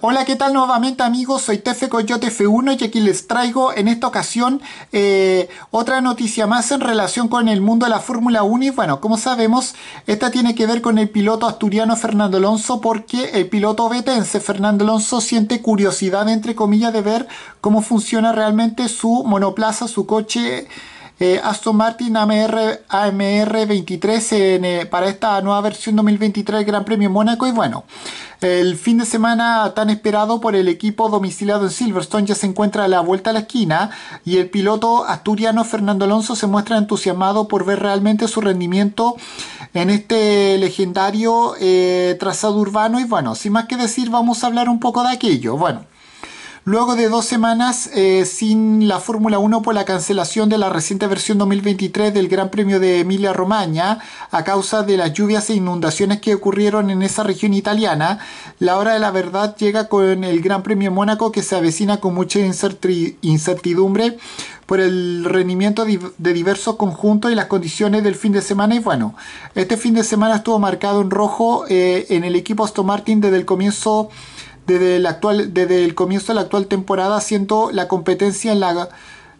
Hola, ¿qué tal nuevamente amigos? Soy Tefe Coyote F1 y aquí les traigo en esta ocasión eh, otra noticia más en relación con el mundo de la Fórmula 1 y bueno, como sabemos, esta tiene que ver con el piloto asturiano Fernando Alonso porque el piloto vetense Fernando Alonso siente curiosidad entre comillas de ver cómo funciona realmente su monoplaza, su coche. Eh, Aston Martin AMR, AMR 23 para esta nueva versión 2023 del Gran Premio Mónaco y bueno el fin de semana tan esperado por el equipo domiciliado en Silverstone ya se encuentra a la vuelta a la esquina y el piloto asturiano Fernando Alonso se muestra entusiasmado por ver realmente su rendimiento en este legendario eh, trazado urbano y bueno, sin más que decir vamos a hablar un poco de aquello. Bueno. Luego de dos semanas eh, sin la Fórmula 1 por la cancelación de la reciente versión 2023 del Gran Premio de Emilia Romagna a causa de las lluvias e inundaciones que ocurrieron en esa región italiana, la hora de la verdad llega con el Gran Premio de Mónaco que se avecina con mucha incertidumbre por el rendimiento de diversos conjuntos y las condiciones del fin de semana. Y bueno, este fin de semana estuvo marcado en rojo eh, en el equipo Aston Martin desde el comienzo desde el, actual, desde el comienzo de la actual temporada, siento la competencia en la,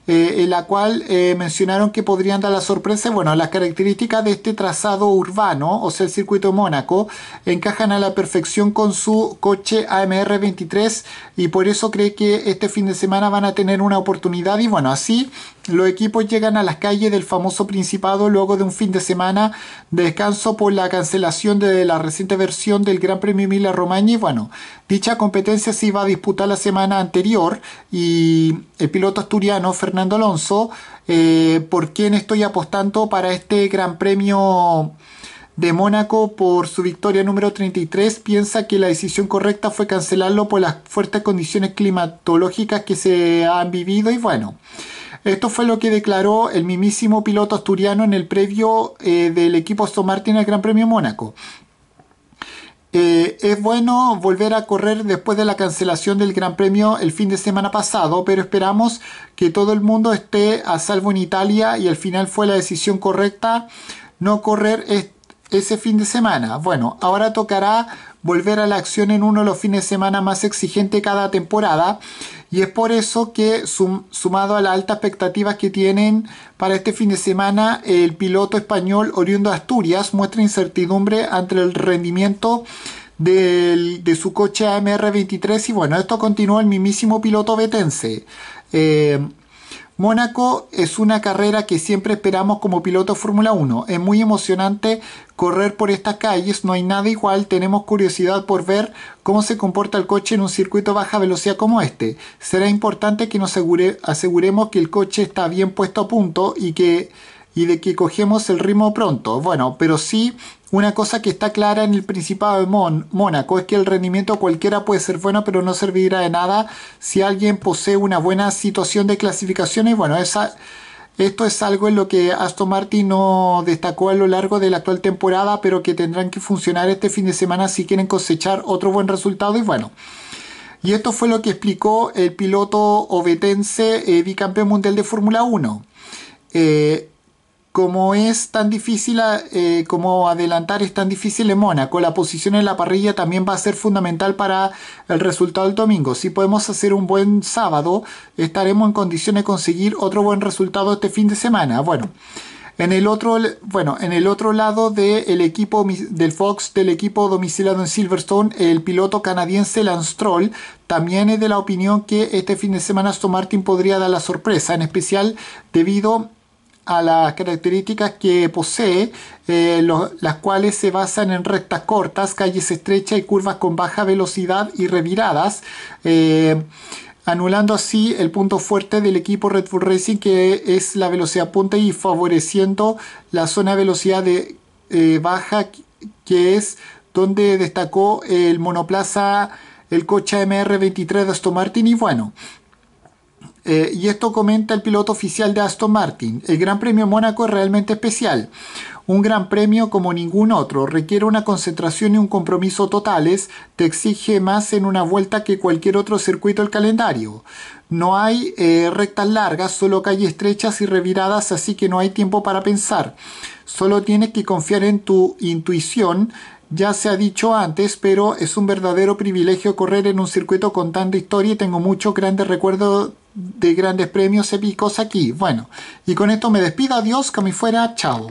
eh, en la cual eh, mencionaron que podrían dar la sorpresa. Bueno, las características de este trazado urbano, o sea, el circuito Mónaco, encajan a la perfección con su coche AMR 23 y por eso cree que este fin de semana van a tener una oportunidad y bueno, así los equipos llegan a las calles del famoso Principado luego de un fin de semana de descanso por la cancelación de la reciente versión del Gran Premio Emilia Romagna. Y bueno, dicha competencia se iba a disputar la semana anterior y el piloto asturiano Fernando Alonso, eh, por quien estoy apostando para este Gran Premio de Mónaco por su victoria número 33 piensa que la decisión correcta fue cancelarlo por las fuertes condiciones climatológicas que se han vivido y bueno. Esto fue lo que declaró el mismísimo piloto asturiano en el previo eh, del equipo Aston Martin al Gran Premio Mónaco. Eh, es bueno volver a correr después de la cancelación del Gran Premio el fin de semana pasado, pero esperamos que todo el mundo esté a salvo en Italia y al final fue la decisión correcta no correr este ese fin de semana. Bueno, ahora tocará volver a la acción en uno de los fines de semana más exigentes cada temporada y es por eso que sumado a las altas expectativas que tienen para este fin de semana, el piloto español oriundo de Asturias muestra incertidumbre ante el rendimiento de su coche AMR23 y bueno, esto continúa el mismísimo piloto vetense. Eh, Mónaco es una carrera que siempre esperamos como piloto Fórmula 1. Es muy emocionante correr por estas calles, no hay nada igual, tenemos curiosidad por ver cómo se comporta el coche en un circuito baja velocidad como este. Será importante que nos aseguremos que el coche está bien puesto a punto y que y de que cogemos el ritmo pronto. Bueno, pero sí una cosa que está clara en el Principado de Mónaco es que el rendimiento cualquiera puede ser bueno, pero no servirá de nada si alguien posee una buena situación de clasificaciones bueno, esa, esto es algo en lo que Aston Martin no destacó a lo largo de la actual temporada, pero que tendrán que funcionar este fin de semana si quieren cosechar otro buen resultado. Y bueno. Y esto fue lo que explicó el piloto obetense eh, bicampeón mundial de Fórmula 1. Eh, como es tan difícil, ah, eh, como adelantar es tan difícil en Mónaco, la posición en la parrilla también va a ser fundamental para el resultado del domingo. Si podemos hacer un buen sábado, estaremos en condiciones de conseguir otro buen resultado este fin de semana. Bueno. En el otro, bueno, en el otro lado del equipo del Fox, del equipo domiciliado en Silverstone, el piloto canadiense Lance Troll, también es de la opinión que este fin de semana Aston Martin podría dar la sorpresa, en especial debido a a las características que posee, eh, las cuales se basan en rectas cortas, calles estrechas y curvas con baja velocidad y reviradas, eh, anulando así el punto fuerte del equipo Red Bull Racing que es la velocidad punta y favoreciendo la zona de velocidad de, eh, baja que es donde destacó el monoplaza el coche MR23 de Aston Martin y bueno, eh, y esto comenta el piloto oficial de Aston Martin. El Gran Premio Mónaco es realmente especial. Un gran premio como ningún otro. Requiere una concentración y un compromiso totales. Te exige más en una vuelta que cualquier otro circuito del calendario. No hay eh, rectas largas, solo calles estrechas y reviradas, así que no hay tiempo para pensar. Solo tienes que confiar en tu intuición ya se ha dicho antes, pero es un verdadero privilegio correr en un circuito con tanta historia y tengo muchos grandes recuerdos de grandes premios épicos aquí. Bueno, y con esto me despido. Adiós, que fuera. Chao.